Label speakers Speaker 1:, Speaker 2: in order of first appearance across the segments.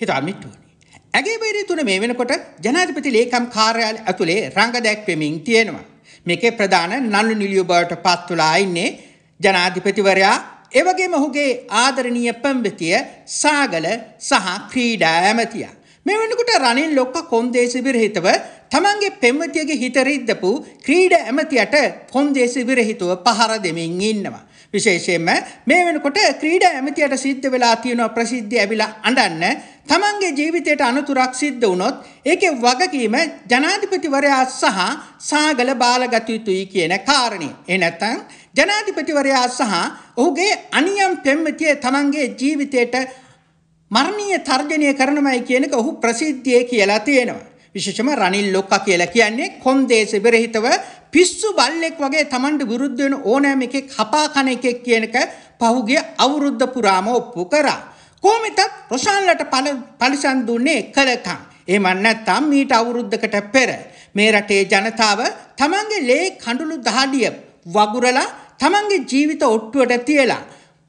Speaker 1: හිතාමිට්ටුවනි. ඇගේ වෛරය තුන මේ වෙනකොට ජනාධිපති ලේකම් කාර්යාලය ඇතුලේ රංග දැක්වෙමින් තියෙනවා. මේකේ ප්‍රධාන නළු නිලිය බවට පත් වෙලා ඉන්නේ ජනාධිපතිවරයා එවැගේම ඔහුගේ ආදරණීය පෙම්වතිය සාගල සහ ක්‍රීඩා ඇමතියා. මේ වෙනකොට රනින් ලොක්ක කොන්දේසි විරහිතව තමන්ගේ පෙම්වතියගේ හිතරිද්දපු ක්‍රීඩ ඇමතියට කොන්දේසි විරහිතව පහර දෙමින් ඉන්නවා. විශේෂයෙන්ම මේ වෙනකොට ක්‍රීඩ ඇමතියට සිද්ධ වෙලා තියෙන ප්‍රසිද්ධිය ඇවිලා අඬන්න තමන්ගේ ජීවිතයට අනතුරක් සිද්ධ වුණොත් ඒකේ වගකීම ජනාධිපතිවරයා සහ සාගල බාලගත යුතුයි කියන කාරණේ. ඒ නැත්නම් ජනාධිපතිවරයා සහ ඔහුගේ අනියම් පෙම්වතිය තමන්ගේ ජීවිතයට මරණීය තර්ජනය කරනමයි කියන එක ඔහු ප්‍රසිද්ධියේ කියලා තියෙනවා. විශේෂම රනිල් ලොක්කා කියලා කියන්නේ කොන්දේසි බෙරහිතව පිස්සු බල්ලෙක් වගේ Tamanට විරුද්ධ වෙන ඕනෑම එකෙක් හපා කන එකෙක් කියනක පහුගිය අවුරුද්ද පුරාම ඔප්පු කරා. කොහොමදත් රොෂාන්ලට පරිසම් දුන්නේ කලකම්. එහෙම නැත්නම් මීට අවුරුද්දකට පෙර මේ රටේ ජනතාව Tamanගේ ලේ කඳුළු දහඩිය වගුරලා Tamanගේ ජීවිත ඔට්ටුවට තියලා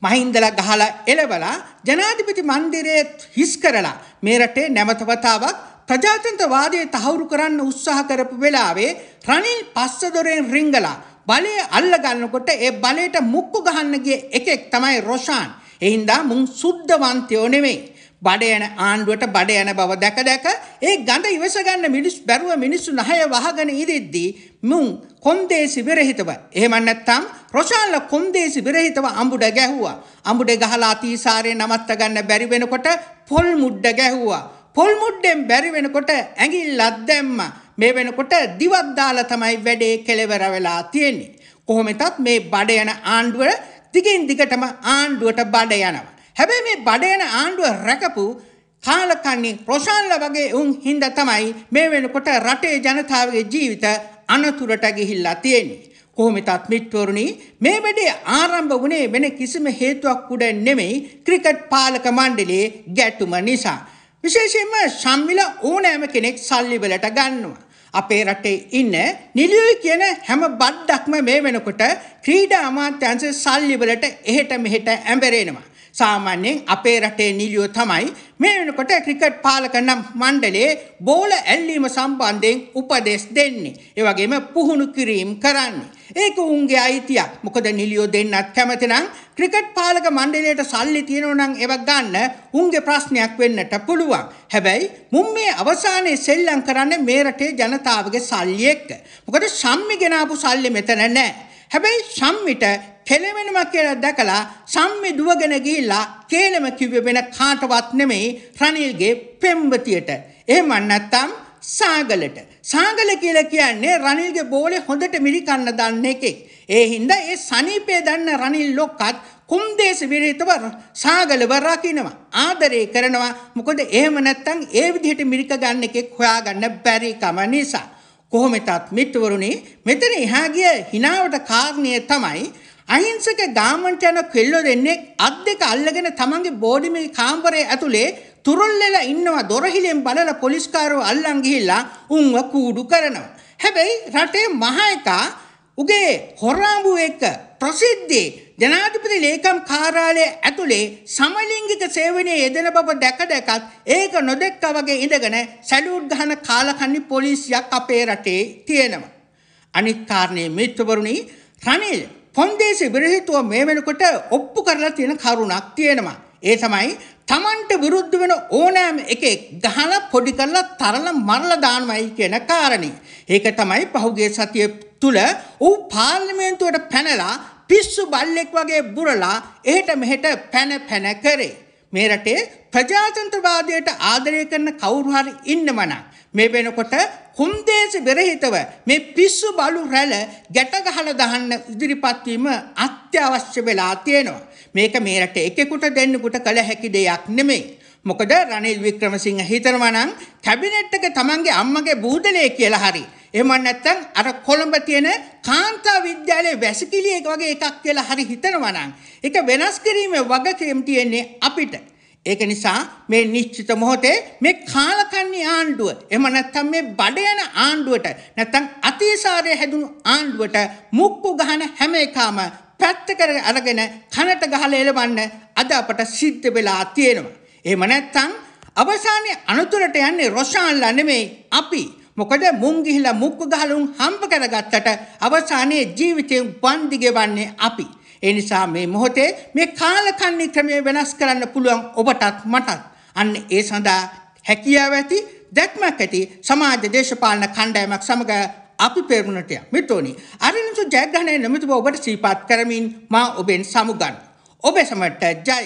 Speaker 1: මහින්දල ගහලා එළවලා ජනාධිපති මන්දිරයේ හිස් කරලා මේ රටේ නැවතවතාවක් ප්‍රජාතන්ත්‍රවාදයේ තහවුරු කරන්න උත්සාහ කරපු වෙලාවේ රනිල් පස්සදොරෙන් රිංගලා බලය අල්ලගන්නකොට ඒ බලයට මුක්කු ගහන්න ගිය එකෙක් තමයි රොෂාන්. එහින්දා මුන් සුද්ධවන්තයෝ නෙමෙයි. බඩ යන ආණ්ඩුවට බඩ යන බව දැක දැක ඒ ගඳ ඉවස ගන්න මිනිස් බැරුව මිනිස්සු නහය වහගෙන ඉදෙද්දී මුන් කොන්දේසි විරහිතව එහෙම නැත්නම් රොෂාන්ල කොන්දේසි විරහිතව අඹුඩ ගැහුවා අඹුඩ ගහලා අතීසාරේ නමත්ත ගන්න බැරි වෙනකොට පොල් මුඩ ගැහුවා පොල් මුඩ්ඩෙන් බැරි වෙනකොට ඇඟිල්ලක් දැම්ම මේ වෙනකොට දිවක් දාලා තමයි වැඩේ කෙලවර වෙලා තියෙන්නේ කොහොමෙතත් මේ බඩ යන ආණ්ඩුව දිගින් දිගටම ආණ්ඩුවට බඩ යනවා හැබැයි මේ බඩේන ආණ්ඩුව රැකපු කාලකන්ණී රොෂාන්ලා වගේ උන් හින්දා තමයි මේ වෙනකොට රටේ ජනතාවගේ ජීවිත අනතුරට ගිහිල්ලා තියෙන්නේ. කොහොමතත් මිත්වරුණි මේ වැඩේ ආරම්භ වුණේ වෙන කිසිම හේතුවක් උඩ නෙමෙයි ක්‍රිකට් පාලක මණ්ඩලයේ ගැටුම නිසා. විශේෂයෙන්ම සම්මිල ඕනෑම කෙනෙක් සල්ලි වලට ගන්නවා. අපේ රටේ ඉන්න නිලියුයි කියන හැම බද්දක්ම මේ වෙනකොට ක්‍රීඩා අමාත්‍යාංශ සල්ලි වලට එහෙට මෙහෙට ඇඹරෙනවා. සාමාන්‍යයෙන් අපේ රටේ නිලියෝ තමයි මේ වෙනකොට ක්‍රිකට් පාලක මණ්ඩලයේ බෝල ඇල්ලීම සම්බන්ධයෙන් උපදෙස් දෙන්නේ. ඒ වගේම පුහුණු කිරීම කරන්නේ. ඒක උන්ගේ අයිතියක්. මොකද නිලියෝ දෙන්නත් කැමති නම් ක්‍රිකට් පාලක මණ්ඩලයට සල්ලි තියෙනවා නම් ඒවක් ගන්න උන්ගේ ප්‍රශ්නයක් වෙන්නට පුළුවන්. හැබැයි මුන් මේ අවසානයේ සෙල්ලම් කරන්නේ මේ රටේ ජනතාවගේ සල්ලි එක්ක. මොකද සම්මි ගෙනාපු සල්ලි මෙතන නැහැ. හැබැයි සම්මිට කෙලවෙනවා කියලා දැකලා සම්මි දුවගෙන ගිහිල්ලා කේලම කිව්වේ වෙන කාටවත් නෙමෙයි රනිල්ගේ පෙම්වතියට. එහෙම නැත්තම් සාගලට. සාගල කියලා කියන්නේ රනිල්ගේ බෝලේ හොඳට මිරිකන්න දන්න එකෙක්. ඒ හින්දා ඒ සනීපය දන්න රනිල් ලොක්කත් කුම්දේශ විරහිතව සාගලව රකින්නවා. ආදරේ කරනවා. මොකද එහෙම නැත්තම් ඒ විදිහට මිරික ගන්න එකෙක් හොයාගන්න බැරි කම නිසා. කොහොමදත් මිත්වරුනි මෙතන එහා ගිය හිනාවට කාරණය තමයි අහිංසක ගාමන්ට යන කෙල්ලෝ දෙන්නේ අත් දෙක අල්ලගෙන තමන්ගේ බෝඩිමේ කාමරේ ඇතුලේ තුරුල්ලලා ඉන්නවා දොරහිලෙන් බලලා පොලිස්කාරෝ අල්ලන් ගිහිල්ලා උන්ව කූඩු කරනවා. හැබැයි රටේ මහා උගේ හොරාඹු එක ප්‍රසිද්ධේ ජනාධිපති ලේකම් කාර්යාලය ඇතුලේ සමලිංගික සේවනයේ යෙදෙන බව දැක දැකත් ඒක නොදැක්කා වගේ ඉඳගෙන සැලූට් ගහන කාලකන්ණි පොලිසියක් අපේ රටේ තියෙනවා. අනිත් කාරණේ මිත්‍රවරුනි රනිල් පොන්දේසි විරහිතුව මේ වෙනකොට ඔප්පු කරලා තියෙන කරුණක් තියෙනවා. ඒ තමයි තමන්ට විරුද්ධ වෙන ඕනෑම එකෙක් ගහලා පොඩි කරලා තරල මරලා දානවයි කියන කාරණේ. ඒක තමයි පහුගිය සතිය තුල ඌ පාර්ලිමේන්තුවට පැනලා පිස්සු බල්ලෙක් වගේ බුරලා එහෙට මෙහෙට පැන පැන කරේ. මේ රටේ ප්‍රජාතන්ත්‍රවාදයට ආදරය කරන කවුරු හරි ඉන්නවනම් මේ වෙනකොට කුම්දේශ විරහිතව මේ පිස්සු බලු රැළ ගැට ගහලා දාන්න ඉදිරිපත් වීම අත්‍යවශ්‍ය වෙලා තියෙනවා. මේක මේ රටේ එකෙකුට දෙන්නෙකුට කළ හැකි දෙයක් නෙමෙයි. මොකද රනිල් වික්‍රමසිංහ හිතනවා නම් කැබිනට් එක තමන්ගේ අම්මගේ බූදලේ කියලා හරි එහෙම නැත්නම් අර කොළඹ තියෙන කාන්තා විද්‍යාලයේ වැසිකිළියක වගේ එකක් කියලා හරි හිතනවා නම් ඒක වෙනස් කිරීමේ වගකීම් තියෙන්නේ අපිට. ඒක නිසා මේ නිශ්චිත මොහොතේ මේ කාලකන්ණි ආණ්ඩුව එහෙම නැත්නම් මේ බඩ යන ආණ්ඩුවට නැත්නම් අතිසාරය හැදුණු ආණ්ඩුවට මුක්කු ගහන හැම එකම පැත්තකට අරගෙන කනට ගහලා එලවන්න අද අපට සිද්ධ වෙලා තියෙනවා. එහෙම නැත්නම් අවසානයේ අනුතරට යන්නේ රොෂාන්ලා නෙමෙයි අපි. මොකද මුම් ගිහිලා මුක්කු ගහලා උන් හම්බ කරගත්තට අවසානයේ ජීවිතේ උපන්දි ගෙවන්නේ අපි. ඒ නිසා මේ මොහොතේ මේ කාලකන්ණි ක්‍රමය වෙනස් කරන්න පුළුවන් ඔබටත් මටත්. අන්න ඒ සඳහා හැකියාව ඇති දැක්මක් ඇති සමාජ දේශපාලන කණ්ඩායමක් සමග අපි පෙරමුණට ය මිතෝනි අරනිසු ජයග්‍රහණය නොමිතුව ඔබට ශ්‍රීපාත් කරමින් මා ඔබෙන් සමුගන්න. ඔබ සමට ජය.